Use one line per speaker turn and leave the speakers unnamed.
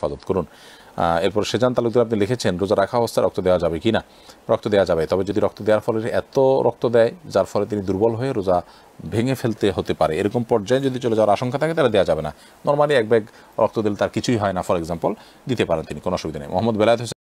হেফাজত করুন এরপর সেজান তালুকদার আপনি লিখেছেন রোজা রাখা অবস্থায় রক্ত দেওয়া যাবে কি না রক্ত দেওয়া যাবে তবে যদি রক্ত দেওয়ার ফলে এত রক্ত দেয় যার ফলে তিনি দুর্বল হয়ে রোজা ভেঙে ফেলতে হতে পারে এরকম পর্যায়ে যদি চলে যাওয়ার আশঙ্কা থাকে তাহলে দেওয়া যাবে না নর্মালি এক ব্যাগ রক্ত দিলে তার কিছুই হয় না ফর এক্সাম্পল দিতে পারেন তিনি কোনো অসুবিধা নেই মোহাম্মদ বেলায়ত